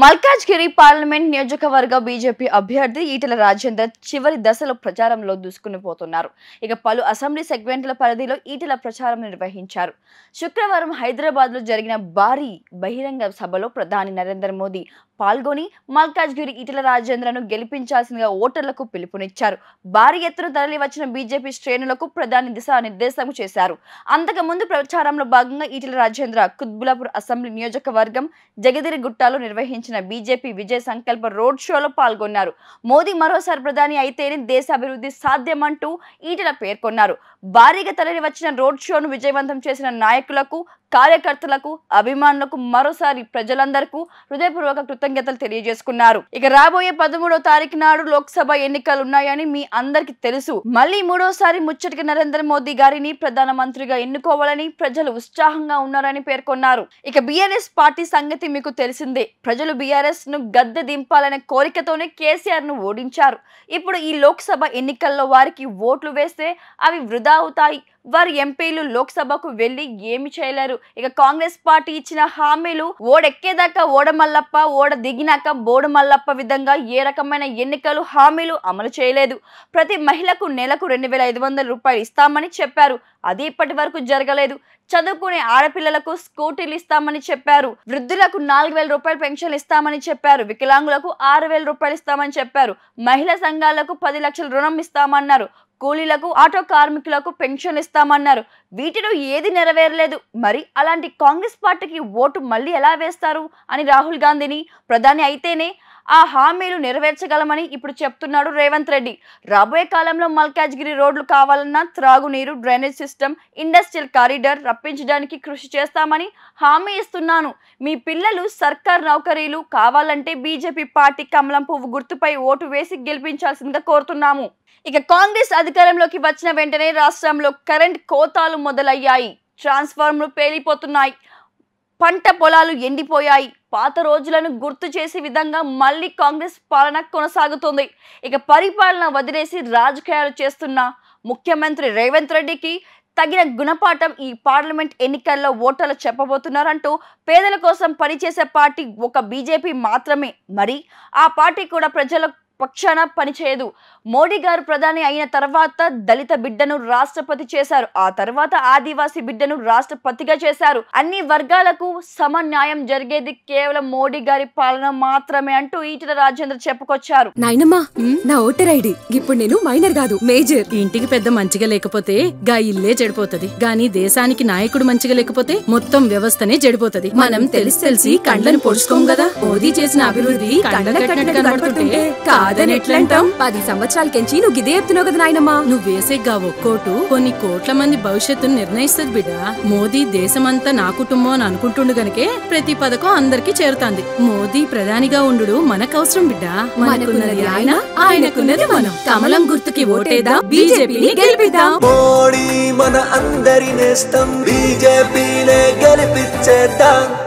Malkajgiri parliament నియోజకవర్గ BJP అభ్యర్థి ఈటల రాజేందర్ చివరి దశలో ప్రచారంలో దూసుకుని పోతున్నారు ఇక పలు అసెంబ్లీ సెగ్మెంట్ల పరిధిలో ఈటల ప్రచారం నిర్వహించారు శుక్రవారం హైదరాబాద్ లో జరిగిన భారీ బహిరంగ సభలో ప్రధాని నరేంద్ర మోదీ పాల్గొని మల్కాజ్గిరి ఈటల రాజేంద్రను గెలిపించాల్సిందిగా ఓటర్లకు పిలుపునిచ్చారు భారీ ఎత్తున వచ్చిన బీజేపీ శ్రేణులకు ప్రధాని దిశానిర్దేశం చేశారు అంతకుముందు ప్రచారంలో భాగంగా ఈటల రాజేంద్ర కుత్బులాపూర్ అసెంబ్లీ నియోజకవర్గం జగదిరిగుట్టాలో నిర్వహించారు నిర్వహించిన బీజేపీ విజయ సంకల్ప రోడ్ షోలో పాల్గొన్నారు మోదీ మరోసారి ప్రధాని అయితేనే దేశ అభివృద్ధి సాధ్యమంటూ ఈటల పేర్కొన్నారు భారీగా తరలి వచ్చిన రోడ్ షోను విజయవంతం చేసిన నాయకులకు కార్యకర్తలకు అభిమానులకు మరోసారి ప్రజలందరికీ హృదయపూర్వక కృతజ్ఞతలు తెలియజేసుకున్నారు ఇక రాబోయే పదమూడో తారీఖు నాడు లోక్సభ ఎన్నికలు ఉన్నాయని మీ అందరికి తెలుసు మళ్ళీ మూడోసారి ముచ్చటికి నరేంద్ర మోదీ గారిని ప్రధానమంత్రిగా ఎన్నుకోవాలని ప్రజలు ఉత్సాహంగా ఉన్నారని పేర్కొన్నారు ఇక బిఆర్ఎస్ పార్టీ సంగతి మీకు తెలిసిందే ప్రజలు బీఆర్ఎస్ ను గద్దె దింపాలనే కోరికతోనే కేసీఆర్ ను ఓడించారు ఇప్పుడు ఈ లోక్సభ ఎన్నికల్లో వారికి ఓట్లు వేస్తే అవి వృధా అవుతాయి వారు ఎంపీలు లోక్సభకు వెళ్లి ఏమి చేయలేరు ఇక కాంగ్రెస్ పార్టీ ఇచ్చిన హామీలు ఓడెక్కేదాకా ఓడమల్లప్ప ఓడ దిగినాక బోడమల్లప్ప విధంగా ఏ రకమైన ఎన్నికలు హామీలు అమలు చేయలేదు ప్రతి మహిళకు నెలకు రెండు వేల ఐదు వందల రూపాయలు ఇస్తామని చెప్పారు అది ఇప్పటి వరకు జరగలేదు చదువుకునే ఆడపిల్లలకు స్కూటీలు ఇస్తామని చెప్పారు వృద్ధులకు నాలుగు వేల రూపాయలు పెన్షన్ ఇస్తామని చెప్పారు వికలాంగులకు ఆరు వేల రూపాయలు ఇస్తామని చెప్పారు మహిళా సంఘాలకు పది లక్షల రుణం ఇస్తామన్నారు కూలీలకు ఆటో కార్మికులకు పెన్షన్ ఇస్తామన్నారు వీటిలో ఏది నెరవేరలేదు మరి అలాంటి కాంగ్రెస్ పార్టీకి ఓటు మళ్ళీ ఎలా వేస్తారు అని రాహుల్ గాంధీని ప్రధాని అయితేనే ఆ హామీలు నెరవేర్చగలమని ఇప్పుడు చెప్తున్నాడు రేవంత్ రెడ్డి రాబోయే కాలంలో మల్కాజ్గిరి రోడ్లు కావాలన్నా త్రాగునీరు డ్రైనేజ్ సిస్టమ్ ఇండస్ట్రియల్ కారిడార్ రప్పించడానికి కృషి చేస్తామని హామీ ఇస్తున్నాను మీ పిల్లలు సర్కార్ నౌకరీలు కావాలంటే బీజేపీ పార్టీ కమలం పువ్వు గుర్తుపై ఓటు వేసి గెలిపించాల్సిందిగా కోరుతున్నాము ఇక కాంగ్రెస్ అధికారంలోకి వచ్చిన వెంటనే రాష్ట్రంలో కరెంట్ కోతాలు మొదలయ్యాయి ట్రాన్స్ఫార్మ్లు పేలిపోతున్నాయి పంట పొలాలు ఎండిపోయాయి పాత రోజులను గుర్తు చేసే విధంగా మళ్ళీ కాంగ్రెస్ పాలన కొనసాగుతోంది ఇక పరిపాలన వదిలేసి రాజకీయాలు చేస్తున్న ముఖ్యమంత్రి రేవంత్ రెడ్డికి తగిన గుణపాఠం ఈ పార్లమెంట్ ఎన్నికల్లో ఓటర్లు చెప్పబోతున్నారంటూ పేదల కోసం పనిచేసే పార్టీ ఒక బీజేపీ మాత్రమే మరి ఆ పార్టీ కూడా ప్రజల పక్షాన పనిచేయదు మోడీ గారు ప్రధాని అయిన తర్వాత దళిత బిడ్డను రాష్ట్రపతి చేశారు ఆ తర్వాత ఆదివాసీ బిడ్డను రాష్ట్రపతిగా చేశారు అన్ని వర్గాలకు సమ న్యాయం జరిగేది కేవలం మోడీ గారి పాలన మాత్రమే అంటూ ఈటల రాజేంద్ర చెప్పుకొచ్చారు నాయనమ్మా నా ఓటర్ ఐడి ఇప్పుడు నేను మైనర్ కాదు మేజర్ ఇంటికి పెద్ద మంచిగా లేకపోతే గా ఇల్లే చెడిపోతుంది గాని దేశానికి నాయకుడు మంచిగా లేకపోతే మొత్తం వ్యవస్థనే చెడిపోతుంది మనం తెలిసి తెలిసి కండ్లను పొడుచుకోం కదా మోదీ చేసిన అభివృద్ధి కండ్ల కట్టినట్టుగా అదని ఎట్లంటాం పది సంవత్సరాల కెంచి నువ్వు గిదే చెప్తున్నావు కదా నాయనమ్మా నువ్వు వేసేగ్గా ఒక్కోటు కొన్ని కోట్ల మంది భవిష్యత్తును నిర్ణయిస్తుంది బిడ్డ మోదీ దేశమంతా నా కుటుంబం అని అనుకుంటుండు గనకే ప్రతి పథకం అందరికి చేరుతాంది మోదీ ప్రధానిగా ఉండు మనకవసరం బిడ్డ మనకున్నది ఆయన ఆయనకున్నది మనం కమలం గుర్తుకి ఓటేదా బీజేపీని గెలిపిద్దాం మోడీ మన అందరి నేస్తం బీజేపీనే గెలిపించేద్దాం